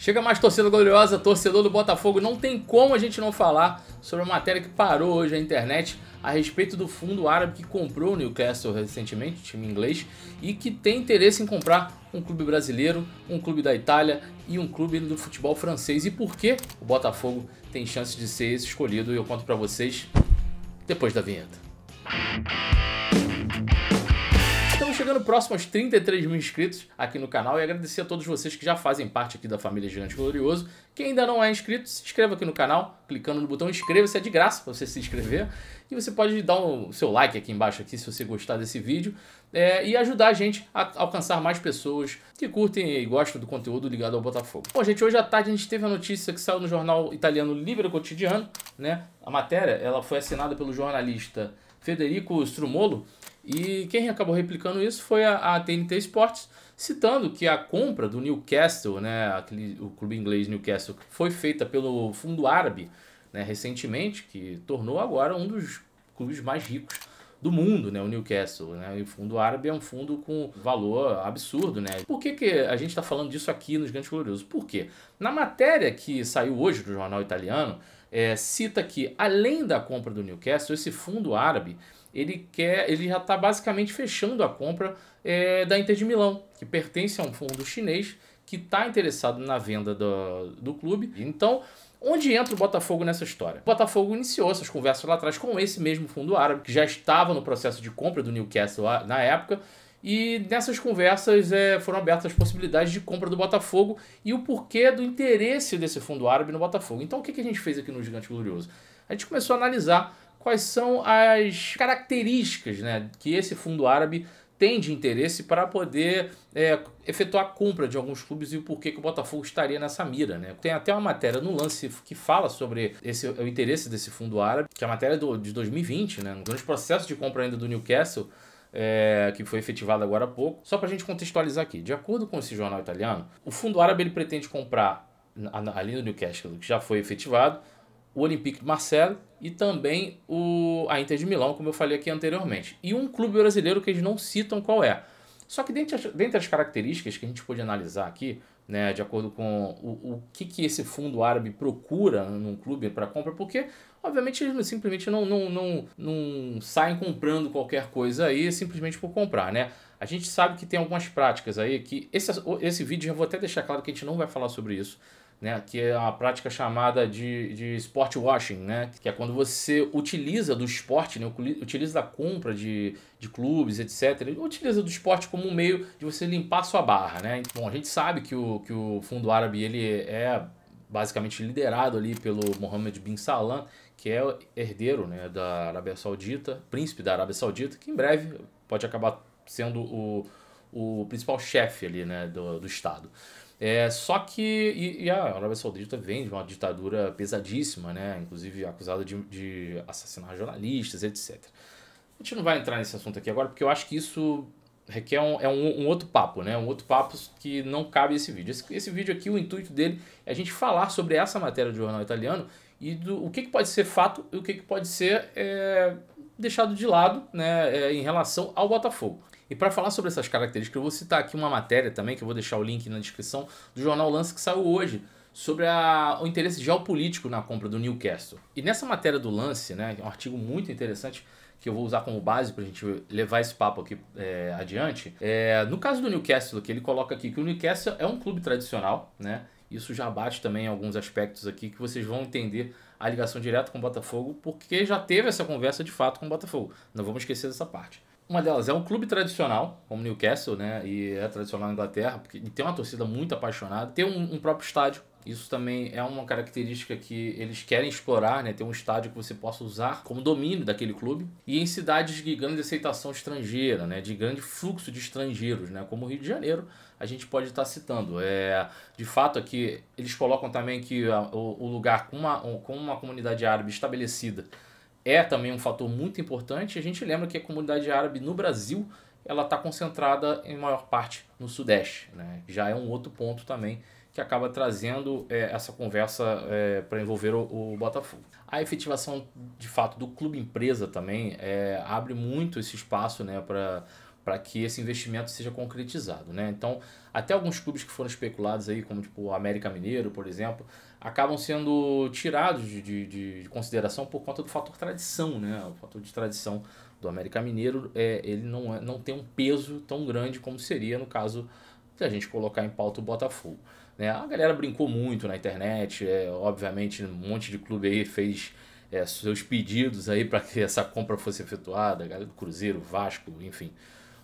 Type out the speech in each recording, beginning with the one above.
Chega mais torcida gloriosa, torcedor do Botafogo, não tem como a gente não falar sobre a matéria que parou hoje a internet a respeito do fundo árabe que comprou o Newcastle recentemente, time inglês, e que tem interesse em comprar um clube brasileiro, um clube da Itália e um clube do futebol francês. E por que o Botafogo tem chance de ser esse escolhido? Eu conto para vocês depois da vinheta chegando próximo aos 33 mil inscritos aqui no canal e agradecer a todos vocês que já fazem parte aqui da família Gigante Glorioso. Quem ainda não é inscrito, se inscreva aqui no canal, clicando no botão inscreva-se, é de graça para você se inscrever. E você pode dar o seu like aqui embaixo aqui, se você gostar desse vídeo é, e ajudar a gente a alcançar mais pessoas que curtem e gostam do conteúdo ligado ao Botafogo. Bom, gente, hoje à tarde a gente teve a notícia que saiu no jornal italiano Libero Cotidiano, né? A matéria, ela foi assinada pelo jornalista Federico Strumolo. E quem acabou replicando isso foi a, a TNT Sports, citando que a compra do Newcastle, né, aquele, o clube inglês Newcastle, foi feita pelo fundo árabe né, recentemente, que tornou agora um dos clubes mais ricos do mundo, né? O Newcastle, né? E o fundo árabe é um fundo com valor absurdo, né? Por que, que a gente está falando disso aqui nos Grandes Gloriosos? Por quê? Na matéria que saiu hoje do jornal italiano, é, cita que além da compra do Newcastle, esse fundo árabe ele quer, ele já está basicamente fechando a compra é, da Inter de Milão, que pertence a um fundo chinês que está interessado na venda do, do clube. Então Onde entra o Botafogo nessa história? O Botafogo iniciou essas conversas lá atrás com esse mesmo fundo árabe, que já estava no processo de compra do Newcastle na época, e nessas conversas é, foram abertas as possibilidades de compra do Botafogo e o porquê do interesse desse fundo árabe no Botafogo. Então, o que, que a gente fez aqui no Gigante Glorioso? A gente começou a analisar quais são as características né, que esse fundo árabe tem de interesse para poder é, efetuar a compra de alguns clubes e o porquê que o Botafogo estaria nessa mira, né? Tem até uma matéria no lance que fala sobre esse, o interesse desse fundo árabe, que é a matéria do, de 2020, né? Um o processo de compra ainda do Newcastle, é, que foi efetivado agora há pouco. Só para a gente contextualizar aqui, de acordo com esse jornal italiano, o fundo árabe ele pretende comprar ali no Newcastle, que já foi efetivado, o Olympique de Marseille e também o, a Inter de Milão, como eu falei aqui anteriormente. E um clube brasileiro que eles não citam qual é. Só que dentre as, dentre as características que a gente pode analisar aqui, né, de acordo com o, o que, que esse fundo árabe procura num clube para compra, porque obviamente eles simplesmente não, não, não, não saem comprando qualquer coisa aí simplesmente por comprar, né? A gente sabe que tem algumas práticas aí que. Esse, esse vídeo eu vou até deixar claro que a gente não vai falar sobre isso, né, que é uma prática chamada de, de sport washing, né, que é quando você utiliza do esporte, né, utiliza da compra de, de clubes, etc., utiliza do esporte como um meio de você limpar sua barra. Né? Bom, a gente sabe que o, que o fundo árabe ele é basicamente liderado ali pelo Mohammed bin Salman, que é herdeiro né, da Arábia Saudita, príncipe da Arábia Saudita, que em breve pode acabar sendo o o principal chefe ali, né, do, do Estado. É, só que e, e, a Arábia Saudita vem de uma ditadura pesadíssima, né? Inclusive acusada de, de assassinar jornalistas, etc. A gente não vai entrar nesse assunto aqui agora, porque eu acho que isso requer um, é um, um, outro papo, né? Um outro papo que não cabe esse vídeo. Esse, esse vídeo aqui, o intuito dele é a gente falar sobre essa matéria do jornal italiano e do o que, que pode ser fato e o que, que pode ser é, deixado de lado né, é, em relação ao Botafogo. E para falar sobre essas características, eu vou citar aqui uma matéria também, que eu vou deixar o link na descrição, do jornal Lance que saiu hoje, sobre a, o interesse geopolítico na compra do Newcastle. E nessa matéria do Lance, né, um artigo muito interessante, que eu vou usar como base para a gente levar esse papo aqui é, adiante. É, no caso do Newcastle, que ele coloca aqui que o Newcastle é um clube tradicional, né? Isso já bate também em alguns aspectos aqui que vocês vão entender a ligação direta com o Botafogo, porque já teve essa conversa de fato com o Botafogo. Não vamos esquecer dessa parte. Uma delas é um clube tradicional, como Newcastle, né? E é tradicional na Inglaterra, porque tem uma torcida muito apaixonada. Tem um, um próprio estádio. Isso também é uma característica que eles querem explorar, né? Ter um estádio que você possa usar como domínio daquele clube. E em cidades de grande aceitação estrangeira, né? De grande fluxo de estrangeiros, né? Como o Rio de Janeiro, a gente pode estar tá citando. É, de fato, aqui eles colocam também que a, o, o, lugar com uma, com uma comunidade árabe estabelecida é também um fator muito importante. A gente lembra que a comunidade árabe no Brasil ela está concentrada em maior parte no Sudeste, né? já é um outro ponto também que acaba trazendo é, essa conversa é, para envolver o, o, Botafogo. A efetivação de fato do clube empresa também é, abre muito esse espaço né, para para que esse investimento seja concretizado. Né? Então, até alguns clubes que foram especulados aí, como tipo o América Mineiro, por exemplo, acabam sendo tirados de, de, de consideração por conta do fator tradição. Né? O fator de tradição do América Mineiro é, ele não, é, não tem um peso tão grande como seria no caso se a gente colocar em pauta o Botafogo. Né? A galera brincou muito na internet, é, obviamente um monte de clube aí fez é, seus pedidos aí para que essa compra fosse efetuada, galera do Cruzeiro, Vasco, enfim,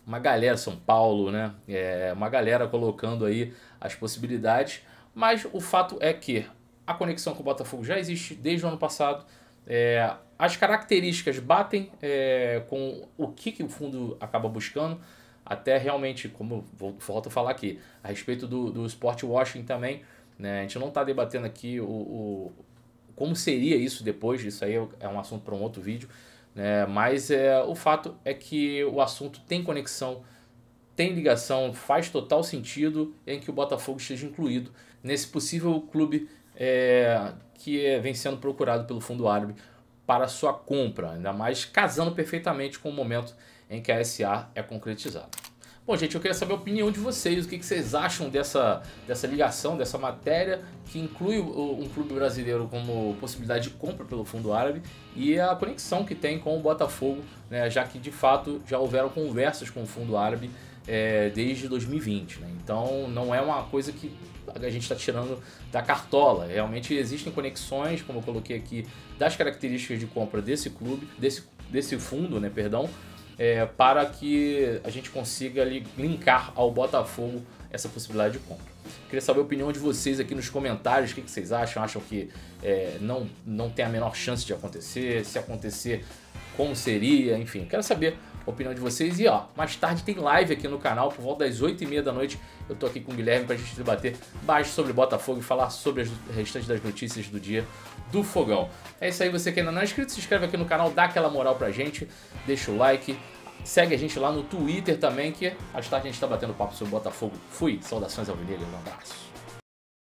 uma galera, São Paulo, né? É, uma galera colocando aí as possibilidades. Mas o fato é que a conexão com o Botafogo já existe desde o ano passado. É, as características batem é, com o que, que o fundo acaba buscando. Até realmente, como volto a falar aqui, a respeito do, do sport washing também, né? a gente não está debatendo aqui o, o, como seria isso depois, isso aí é um assunto para um outro vídeo né? Mas é, o fato é que o assunto tem conexão, tem ligação, faz total sentido em que o Botafogo esteja incluído nesse possível clube é, que é, vem sendo procurado pelo fundo árabe para sua compra, ainda mais casando perfeitamente com o momento em que a SA é concretizada. Bom, gente, eu queria saber a opinião de vocês, o que, que vocês acham dessa, dessa ligação, dessa matéria que inclui o, um clube brasileiro como possibilidade de compra pelo fundo árabe e a conexão que tem com o Botafogo, né, já que de fato já houveram conversas com o fundo árabe é, desde 2020. Né? Então não é uma coisa que a gente está tirando da cartola. Realmente existem conexões, como eu coloquei aqui, das características de compra desse clube, desse, desse fundo, né, perdão, é, para que a gente consiga ali, linkar ao Botafogo essa possibilidade de compra. Queria saber a opinião de vocês aqui nos comentários, o que, que vocês acham? Acham que é, não, não tem a menor chance de acontecer? Se acontecer, como seria? Enfim, quero saber a opinião de vocês. E ó, mais tarde tem live aqui no canal, por volta das 8h30 da noite. Eu tô aqui com o Guilherme pra gente debater mais sobre Botafogo e falar sobre as restantes das notícias do dia do Fogão. É isso aí, você que ainda não é inscrito, se inscreve aqui no canal, dá aquela moral pra gente, deixa o like. Segue a gente lá no Twitter também, que às tarde a gente tá batendo papo sobre Botafogo. Fui, saudações ao Guilherme, um abraço.